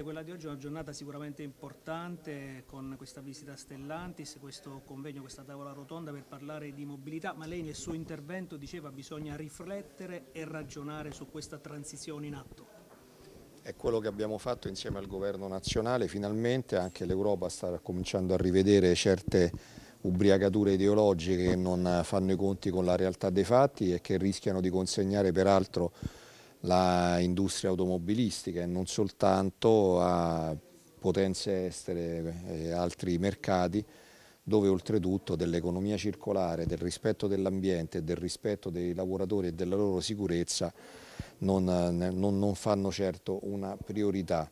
Quella di oggi è una giornata sicuramente importante con questa visita a Stellantis, questo convegno, questa tavola rotonda per parlare di mobilità, ma lei nel suo intervento diceva che bisogna riflettere e ragionare su questa transizione in atto. È quello che abbiamo fatto insieme al governo nazionale, finalmente anche l'Europa sta cominciando a rivedere certe ubriacature ideologiche che non fanno i conti con la realtà dei fatti e che rischiano di consegnare peraltro l'industria automobilistica e non soltanto a potenze estere e eh, altri mercati dove oltretutto dell'economia circolare, del rispetto dell'ambiente, del rispetto dei lavoratori e della loro sicurezza non, eh, non, non fanno certo una priorità.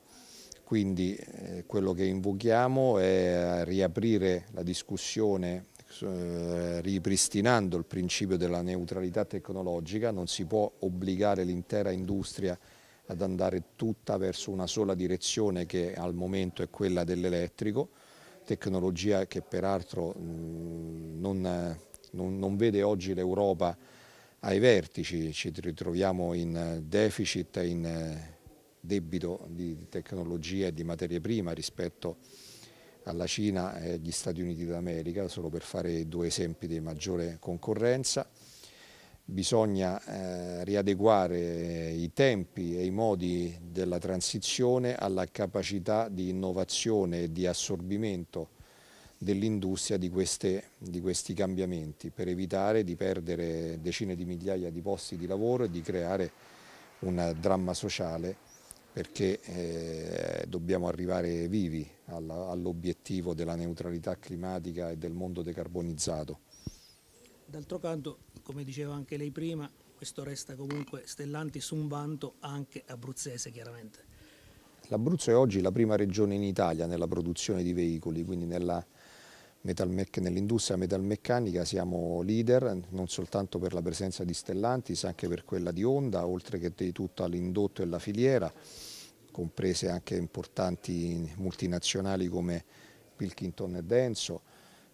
Quindi eh, quello che invochiamo è riaprire la discussione eh, ripristinando il principio della neutralità tecnologica, non si può obbligare l'intera industria ad andare tutta verso una sola direzione che al momento è quella dell'elettrico, tecnologia che peraltro non, non, non vede oggi l'Europa ai vertici, ci ritroviamo in deficit, in debito di tecnologie e di materie prime rispetto a alla Cina e agli Stati Uniti d'America, solo per fare due esempi di maggiore concorrenza. Bisogna eh, riadeguare i tempi e i modi della transizione alla capacità di innovazione e di assorbimento dell'industria di, di, questi cambiamenti per evitare di perdere decine di migliaia di posti di lavoro e di creare un dramma sociale perché eh, dobbiamo arrivare vivi all'obiettivo della neutralità climatica e del mondo decarbonizzato. D'altro canto, come diceva anche lei prima, questo resta comunque su un vanto anche abruzzese chiaramente. L'Abruzzo è oggi la prima regione in Italia nella produzione di veicoli, quindi nella nell'industria metalmeccanica siamo leader non soltanto per la presenza di Stellantis, anche per quella di Honda, oltre che di tutto l'indotto e la filiera, comprese anche importanti multinazionali come Pilkington e Denso.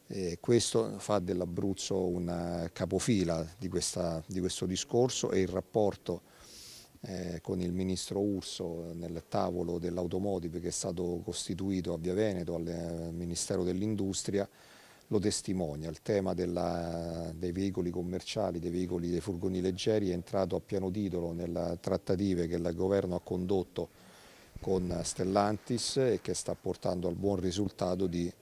E questo fa dell'Abruzzo una capofila di, questa, di questo discorso e il rapporto eh, con il ministro Urso nel tavolo dell'automotive che è stato costituito a Via Veneto al eh, Ministero dell'Industria lo testimonia, il tema della, dei veicoli commerciali, dei veicoli dei furgoni leggeri è entrato a pieno titolo nelle trattative che il governo ha condotto con Stellantis e che sta portando al buon risultato di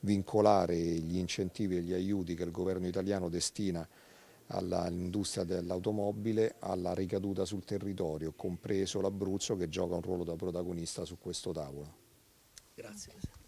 vincolare gli incentivi e gli aiuti che il governo italiano destina all'industria dell'automobile, alla ricaduta sul territorio, compreso l'Abruzzo che gioca un ruolo da protagonista su questo tavolo. Grazie Presidente.